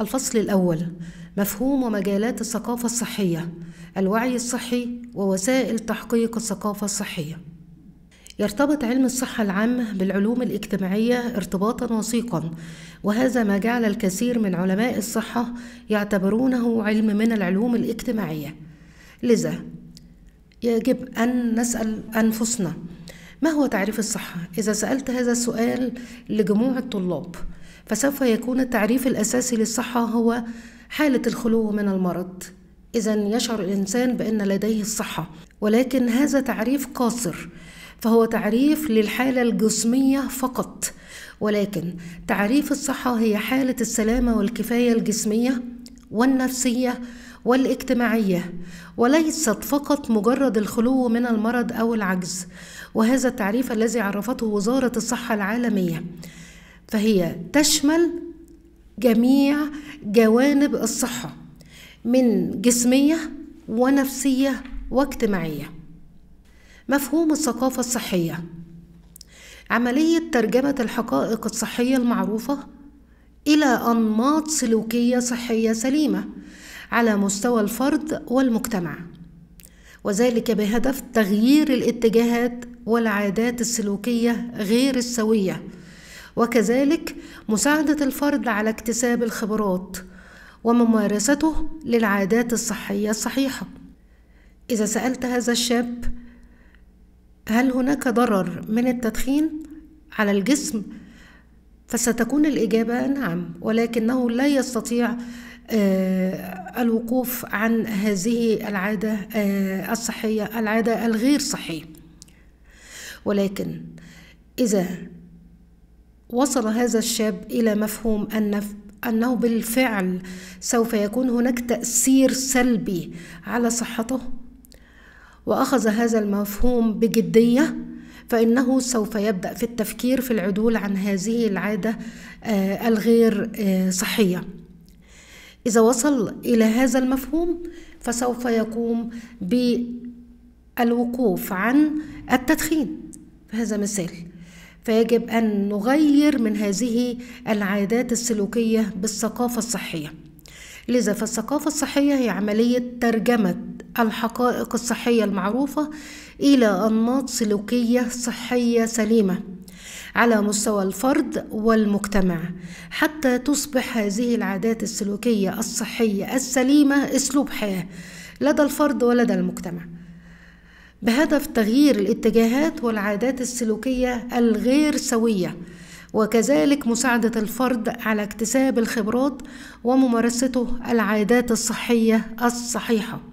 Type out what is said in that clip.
الفصل الأول مفهوم ومجالات الثقافة الصحية الوعي الصحي ووسائل تحقيق الثقافة الصحية يرتبط علم الصحة العامة بالعلوم الاجتماعية ارتباطا وثيقا وهذا ما جعل الكثير من علماء الصحة يعتبرونه علم من العلوم الاجتماعية لذا يجب أن نسأل أنفسنا ما هو تعريف الصحة؟ إذا سألت هذا السؤال لجموع الطلاب فسوف يكون التعريف الأساسي للصحة هو حالة الخلو من المرض إذا يشعر الإنسان بأن لديه الصحة ولكن هذا تعريف قاصر فهو تعريف للحالة الجسمية فقط ولكن تعريف الصحة هي حالة السلامة والكفاية الجسمية والنفسية والاجتماعية وليست فقط مجرد الخلو من المرض أو العجز وهذا التعريف الذي عرفته وزارة الصحة العالمية فهي تشمل جميع جوانب الصحة من جسمية ونفسية واجتماعية مفهوم الثقافة الصحية عملية ترجمة الحقائق الصحية المعروفة إلى أنماط سلوكية صحية سليمة على مستوى الفرد والمجتمع وذلك بهدف تغيير الاتجاهات والعادات السلوكية غير السوية وكذلك مساعدة الفرد على اكتساب الخبرات وممارسته للعادات الصحية الصحيحة إذا سألت هذا الشاب هل هناك ضرر من التدخين على الجسم فستكون الإجابة نعم ولكنه لا يستطيع آه، الوقوف عن هذه العادة آه، الصحية العادة الغير صحية ولكن إذا وصل هذا الشاب إلى مفهوم ان أنه بالفعل سوف يكون هناك تأثير سلبي على صحته وأخذ هذا المفهوم بجدية فإنه سوف يبدأ في التفكير في العدول عن هذه العادة آه، الغير آه، صحية إذا وصل إلى هذا المفهوم فسوف يقوم بالوقوف عن التدخين هذا مثال فيجب أن نغير من هذه العادات السلوكية بالثقافة الصحية لذا فالثقافة الصحية هي عملية ترجمة الحقائق الصحية المعروفة إلى أنماط سلوكية صحية سليمة على مستوى الفرد والمجتمع حتى تصبح هذه العادات السلوكية الصحية السليمة أسلوب حياة لدى الفرد ولدى المجتمع بهدف تغيير الاتجاهات والعادات السلوكية الغير سوية وكذلك مساعدة الفرد على اكتساب الخبرات وممارسته العادات الصحية الصحيحة